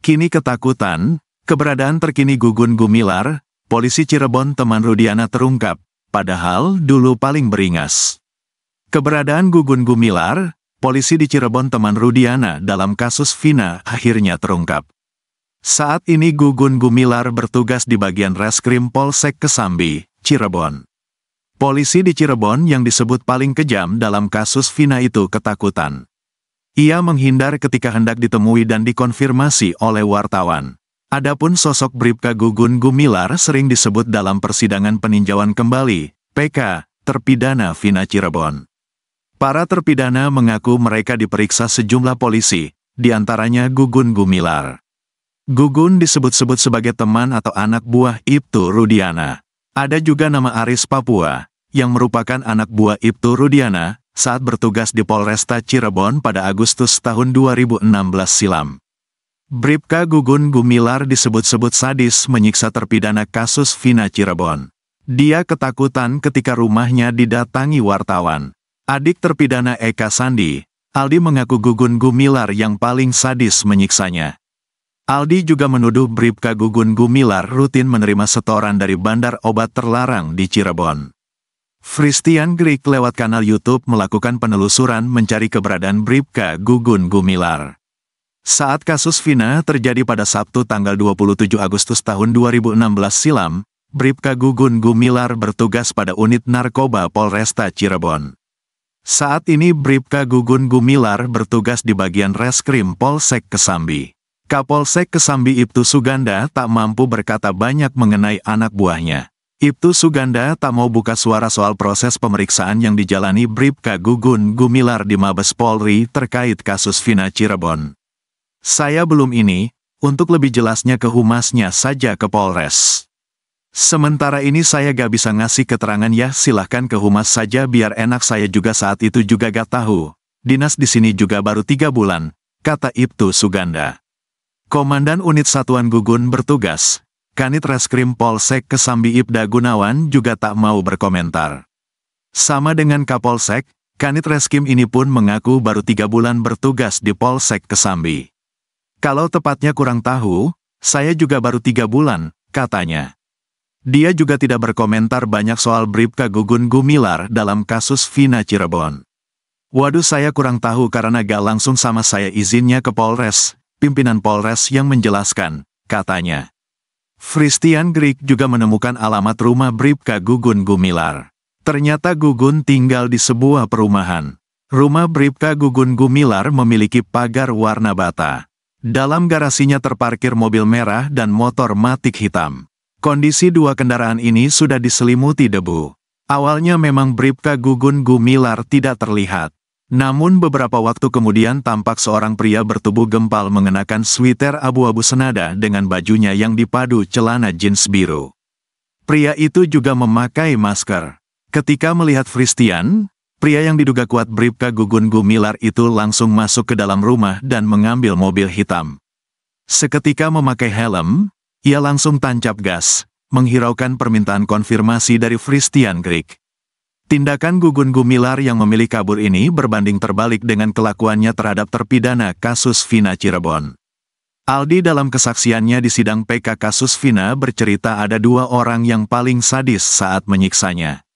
Kini ketakutan, keberadaan terkini Gugun Gumilar, polisi Cirebon teman Rudiana terungkap, padahal dulu paling beringas. Keberadaan Gugun Gumilar, polisi di Cirebon teman Rudiana dalam kasus Vina akhirnya terungkap. Saat ini Gugun Gumilar bertugas di bagian Reskrim Polsek Kesambi, Cirebon. Polisi di Cirebon yang disebut paling kejam dalam kasus Vina itu ketakutan. Ia menghindar ketika hendak ditemui dan dikonfirmasi oleh wartawan. Adapun sosok Bribka Gugun Gumilar sering disebut dalam persidangan peninjauan kembali, PK, terpidana Vina Cirebon. Para terpidana mengaku mereka diperiksa sejumlah polisi, diantaranya Gugun Gumilar. Gugun disebut-sebut sebagai teman atau anak buah Ibtu Rudiana. Ada juga nama Aris Papua, yang merupakan anak buah Ibtu Rudiana, saat bertugas di Polresta Cirebon pada Agustus tahun 2016 silam. Bripka Gugun Gumilar disebut-sebut sadis menyiksa terpidana kasus Vina Cirebon. Dia ketakutan ketika rumahnya didatangi wartawan. Adik terpidana Eka Sandi, Aldi mengaku Gugun Gumilar yang paling sadis menyiksanya. Aldi juga menuduh Bripka Gugun Gumilar rutin menerima setoran dari bandar obat terlarang di Cirebon. Christian Greek lewat kanal YouTube melakukan penelusuran mencari keberadaan Bribka Gugun Gumilar. Saat kasus Vina terjadi pada Sabtu tanggal 27 Agustus tahun 2016 silam, Bribka Gugun Gumilar bertugas pada unit narkoba Polresta Cirebon. Saat ini Bribka Gugun Gumilar bertugas di bagian Reskrim Polsek Kesambi. Kapolsek Kesambi Ibtu Suganda tak mampu berkata banyak mengenai anak buahnya. Ibtu Suganda tak mau buka suara soal proses pemeriksaan yang dijalani Bribka Gugun Gumilar di Mabes Polri terkait kasus Vina Cirebon. Saya belum ini, untuk lebih jelasnya ke humasnya saja ke Polres. Sementara ini saya gak bisa ngasih keterangan ya silahkan ke humas saja biar enak saya juga saat itu juga gak tahu. Dinas di sini juga baru tiga bulan, kata Ibtu Suganda. Komandan Unit Satuan Gugun bertugas, Kanit Reskrim Polsek Kesambi Ibda Gunawan juga tak mau berkomentar. Sama dengan Kapolsek, Kanit Reskrim ini pun mengaku baru tiga bulan bertugas di Polsek Kesambi. Kalau tepatnya kurang tahu, saya juga baru tiga bulan, katanya. Dia juga tidak berkomentar banyak soal Bribka Gugun Gumilar dalam kasus Vina Cirebon. Waduh saya kurang tahu karena gak langsung sama saya izinnya ke Polres, pimpinan Polres yang menjelaskan, katanya. Christian Greek juga menemukan alamat rumah Bribka Gugun Gumilar. Ternyata Gugun tinggal di sebuah perumahan. Rumah Bribka Gugun Gumilar memiliki pagar warna bata. Dalam garasinya terparkir mobil merah dan motor matik hitam. Kondisi dua kendaraan ini sudah diselimuti debu. Awalnya memang Bribka Gugun Gumilar tidak terlihat. Namun beberapa waktu kemudian tampak seorang pria bertubuh gempal mengenakan sweater abu-abu senada dengan bajunya yang dipadu celana jeans biru. Pria itu juga memakai masker. Ketika melihat Christian, pria yang diduga kuat bribka Gugun Gumilar itu langsung masuk ke dalam rumah dan mengambil mobil hitam. Seketika memakai helm, ia langsung tancap gas, menghiraukan permintaan konfirmasi dari Christian Greg. Tindakan Gugun Gumilar yang memilih kabur ini berbanding terbalik dengan kelakuannya terhadap terpidana kasus Vina Cirebon. Aldi dalam kesaksiannya di sidang PK kasus Vina bercerita ada dua orang yang paling sadis saat menyiksanya.